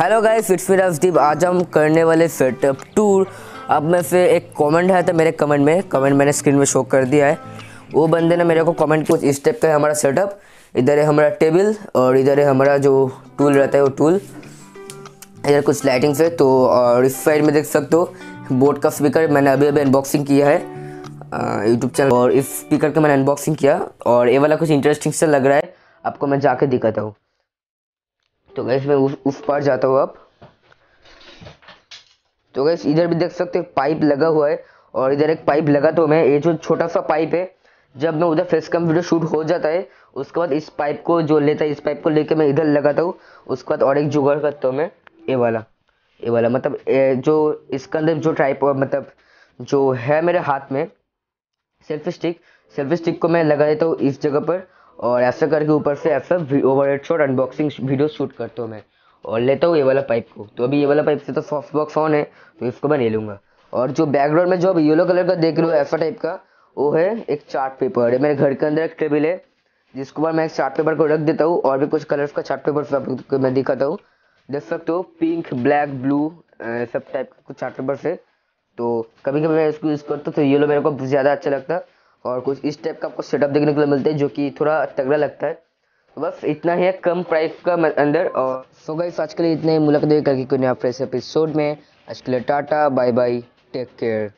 hello guys it's मेरा अफदीप आज हम करने वाले सेटअप टूर अब में से एक कमेंट है तो मेरे कमेंट में कमेंट मैंने स्क्रीन में शो कर दिया है वो बंदे ने मेरे को कमेंट कुछ इस टाइप का है हमारा सेटअप इधर है हमारा टेबल और इधर है हमारा जो टूल रहता है वो टूल इधर कुछ लाइटिंग से तो और इस साइड में देख सकते हो बोट का स्पीकर मैंने अभी अभी अनबॉक्सिंग किया है यूट्यूब चैनल और इस स्पीकर का मैंने अनबॉक्सिंग किया और ये वाला कुछ इंटरेस्टिंग से लग रहा है आपको मैं जाके दिखाता हूँ तो गैस मैं उस, उस पार जाता हूँ अब तो गैस इधर भी देख सकते हो पाइप लगा हुआ है और इधर एक पाइप लगा तो मैं ये जो छोटा सा पाइप है जब मैं उधर फेस कम वीडियो शूट हो जाता है उसके बाद इस पाइप को जो लेता है इस पाइप को लेके मैं इधर लगाता हूँ उसके बाद और एक जुगाड़ करता हूँ मैं ये वाला ये वाला मतलब ए, जो इसके अंदर जो टाइप मतलब जो है मेरे हाथ में सेल्फी स्टिक सेल्फी स्टिक को मैं लगा देता हूँ इस जगह पर और ऐसा करके ऊपर से ऐसा overhead shot unboxing video shoot करता हूँ मैं और लेता हूँ ये वाला पाइप को तो अभी ये वाला पाइप से तो सॉफ्ट बॉक्स ऑन है तो इसको मैं ले लूँगा और जो बैकग्राउंड में जो अब येलो कलर का देख रहे हो ऐसा टाइप का वो है एक चार्ट पेपर है मेरे घर के अंदर एक टेबल है जिसको मैं एक चार्ट पेपर को रख देता हूँ और भी कुछ कलर्स का चार्ट पेपर आप मैं दिखाता हूँ देख सकते हो पिंक ब्लैक ब्लू सब टाइप के कुछ चार्ट पेपर से तो कभी कभी मैं इसको यूज़ करता तो येलो मेरे को ज़्यादा अच्छा लगता है और कुछ इस टाइप का आपको सेटअप देखने को मिलता है जो कि थोड़ा तगड़ा लगता है तो बस इतना ही है कम प्राइस का अंदर और सो गई आज के लिए इतने मुलाकात करके कोई नया फ्रेश एपिसोड में आज के लिए tata bye bye take care